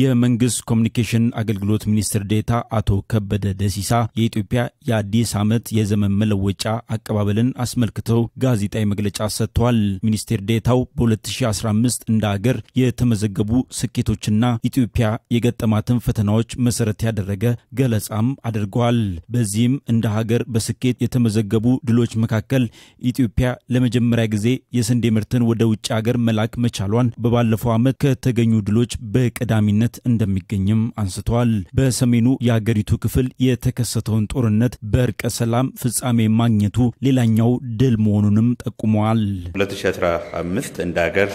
የመንግስት ኮሚኒኬሽን አገልግሎት ሚኒስትር ዴታ አቶ ከበደ ደሲሳ የኢትዮጵያ የአዲስ ዓመት የዘመን መለወጫ አቀባበልን አስመልክተው ጋዜጣዊ መግለጫ ሰጥተዋል። ሚኒስቴር ዴታው በ2015 እንደ አገር የተመዘገቡ ስኬቶችና ኢትዮጵያ የገጠማትን ፈተናዎች መሰረት ያደረገ ገለጻም አድርገዋል። በዚህም እንደ ሀገር በስኬት የተመዘገቡ ድሎች መካከል ኢትዮጵያ ለመጀመሪያ ጊዜ የስንዴ ምርትን ወደ ውጭ ሀገር መላክ መቻሏን በባለፈው ዓመት ከተገኙ ድሎች በቀዳሚነት ተጠያቂነት እንደሚገኝም አንስተዋል። በሰሜኑ የአገሪቱ ክፍል የተከሰተውን ጦርነት በእርቀ ሰላም ፍጻሜ ማግኘቱ ሌላኛው ድል መሆኑንም ጠቁመዋል። 2015 እንደ ሀገር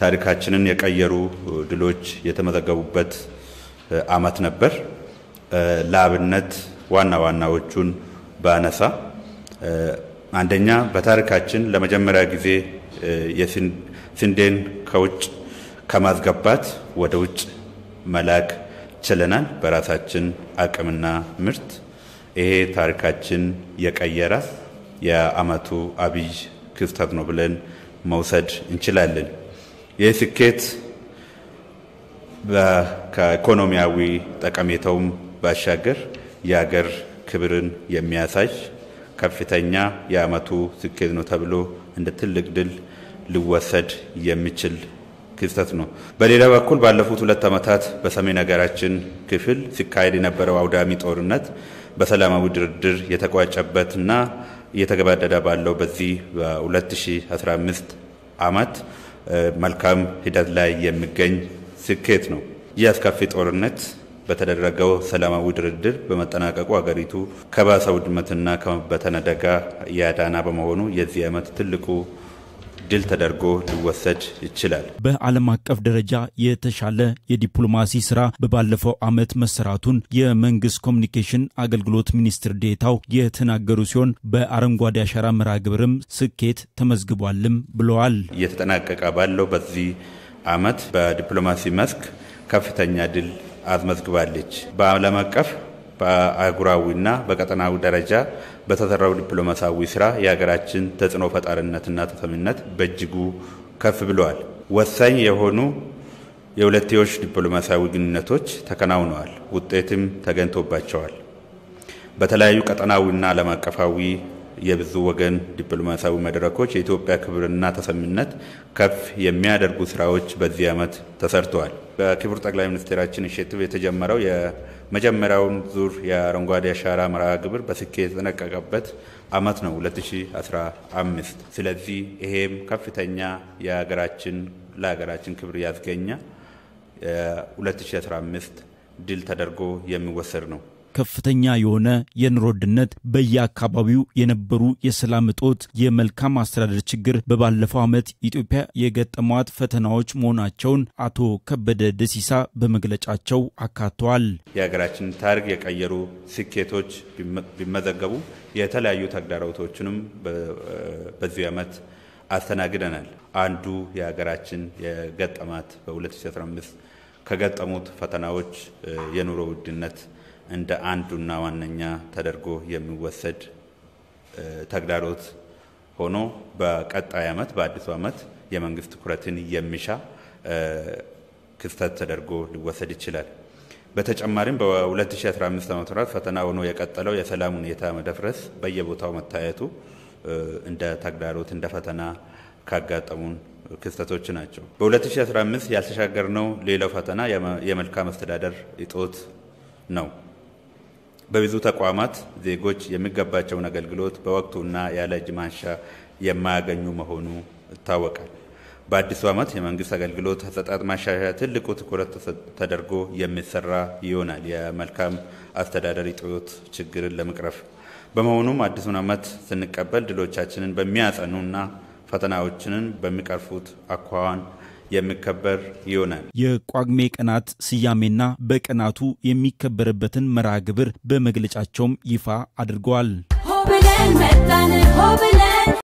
ታሪካችንን የቀየሩ ድሎች የተመዘገቡበት አመት ነበር። ለአብነት ዋና ዋናዎቹን ባነሳ አንደኛ በታሪካችን ለመጀመሪያ ጊዜ ስንዴን ከውጭ ከማስገባት ወደ ውጭ መላክ ችለናል። በራሳችን አቅምና ምርት ይሄ ታሪካችን የቀየራት የአመቱ አብይ ክስተት ነው ብለን መውሰድ እንችላለን። ይህ ስኬት ከኢኮኖሚያዊ ጠቀሜታውም ባሻገር የሀገር ክብርን የሚያሳይ ከፍተኛ የአመቱ ስኬት ነው ተብሎ እንደ ትልቅ ድል ሊወሰድ የሚችል ክስተት ነው። በሌላ በኩል ባለፉት ሁለት ዓመታት በሰሜን ሀገራችን ክፍል ሲካሄድ የነበረው አውዳሚ ጦርነት በሰላማዊ ድርድር የተቋጨበትና እየተገባደደ ባለው በዚህ በ2015 ዓመት መልካም ሂደት ላይ የሚገኝ ስኬት ነው። ይህ አስከፊ ጦርነት በተደረገው ሰላማዊ ድርድር በመጠናቀቁ አገሪቱ ከባሰ ውድመትና ከመበተን አደጋ ያዳና በመሆኑ የዚህ ዓመት ትልቁ ድል ተደርጎ ሊወሰድ ይችላል። በዓለም አቀፍ ደረጃ የተሻለ የዲፕሎማሲ ስራ በባለፈው ዓመት መሰራቱን የመንግስት ኮሚኒኬሽን አገልግሎት ሚኒስትር ዴታው የተናገሩ ሲሆን በአረንጓዴ አሻራ መርሃ ግብርም ስኬት ተመዝግቧልም ብለዋል። እየተጠናቀቀ ባለው በዚህ ዓመት በዲፕሎማሲ መስክ ከፍተኛ ድል አስመዝግባለች። በዓለም አቀፍ በአህጉራዊና በቀጠናዊ ደረጃ በተሰራው ዲፕሎማሲያዊ ስራ የሀገራችን ተጽዕኖ ፈጣሪነትና ተሰሚነት በእጅጉ ከፍ ብለዋል። ወሳኝ የሆኑ የሁለትዮሽ ዲፕሎማሲያዊ ግንኙነቶች ተከናውነዋል፣ ውጤትም ተገኝቶባቸዋል። በተለያዩ ቀጠናዊና ዓለም አቀፋዊ የብዙ ወገን ዲፕሎማሲያዊ መድረኮች የኢትዮጵያ ክብርና ተሰሚነት ከፍ የሚያደርጉ ስራዎች በዚህ ዓመት ተሰርተዋል። በክቡር ጠቅላይ ሚኒስትራችን እሸትብ የተጀመረው የመጀመሪያውን ዙር የአረንጓዴ አሻራ መርሃ ግብር በስኬት የተጠናቀቀበት ዓመት ነው 2015። ስለዚህ ይሄም ከፍተኛ የሀገራችን ለሀገራችን ክብር ያስገኘ 2015 ድል ተደርጎ የሚወሰድ ነው። ከፍተኛ የሆነ የኑሮ ውድነት፣ በየአካባቢው የነበሩ የሰላም እጦት፣ የመልካም አስተዳደር ችግር በባለፈው ዓመት ኢትዮጵያ የገጠሟት ፈተናዎች መሆናቸውን አቶ ከበደ ደሲሳ በመግለጫቸው አካተዋል። የሀገራችንን ታሪክ የቀየሩ ስኬቶች ቢመዘገቡ የተለያዩ ተግዳሮቶችንም በዚህ ዓመት አስተናግደናል። አንዱ የሀገራችን የገጠማት በ2015 ከገጠሙት ፈተናዎች የኑሮ ውድነት እንደ አንዱና ዋነኛ ተደርጎ የሚወሰድ ተግዳሮት ሆኖ በቀጣይ ዓመት በአዲሱ ዓመት የመንግስት ትኩረትን የሚሻ ክስተት ተደርጎ ሊወሰድ ይችላል። በተጨማሪም በ2015 ዓ.ም ፈተና ሆኖ የቀጠለው የሰላም ሁኔታ መደፍረስ በየቦታው መታየቱ እንደ ተግዳሮት እንደ ፈተና ካጋጠሙን ክስተቶች ናቸው። በ2015 ያልተሻገርነው ሌላው ፈተና የመልካም አስተዳደር እጦት ነው። በብዙ ተቋማት ዜጎች የሚገባቸውን አገልግሎት በወቅቱና ያለ እጅ ማንሻ የማያገኙ መሆኑ ይታወቃል። በአዲሱ ዓመት የመንግስት አገልግሎት አሰጣጥ ማሻሻያ ትልቁ ትኩረት ተደርጎ የሚሰራ ይሆናል የመልካም አስተዳደር ጥዮት ችግርን ለመቅረፍ። በመሆኑም አዲሱን ዓመት ስንቀበል ድሎቻችንን በሚያጸኑና ፈተናዎችንን በሚቀርፉት አኳኋን የሚከበር ይሆናል። የቋግሜ ቀናት ስያሜና በቀናቱ የሚከበርበትን መርሃ ግብር በመግለጫቸውም ይፋ አድርገዋል። ሆ ብለን መጣን ሆ ብለን